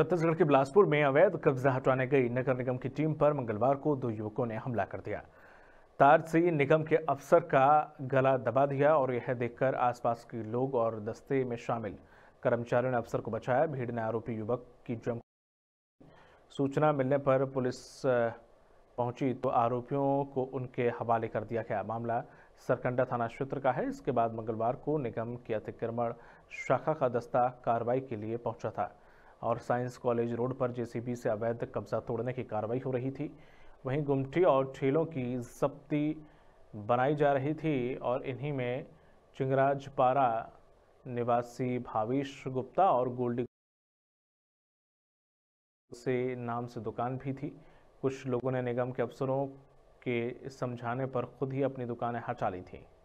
छत्तीसगढ़ के बिलासपुर में अवैध कब्जा हटाने गई नगर निगम की टीम पर मंगलवार को दो युवकों ने हमला कर दिया तार से निगम के अफसर का गला दबा दिया और यह देखकर आसपास के लोग और दस्ते में शामिल कर्मचारियों ने अफसर को बचाया भीड़ ने आरोपी युवक की जम सूचना मिलने पर पुलिस पहुंची तो आरोपियों को उनके हवाले कर दिया गया मामला सरकंडा थाना क्षेत्र का है इसके बाद मंगलवार को निगम की अतिक्रमण शाखा का दस्ता कार्रवाई के लिए पहुंचा था और साइंस कॉलेज रोड पर जेसीबी से अवैध कब्जा तोड़ने की कार्रवाई हो रही थी वहीं गुमटी और ठेलों की जब्ती बनाई जा रही थी और इन्हीं में चिंगराजपारा निवासी भावेश गुप्ता और गोल्डी से नाम से दुकान भी थी कुछ लोगों ने निगम के अफसरों के समझाने पर खुद ही अपनी दुकानें हटा ली थीं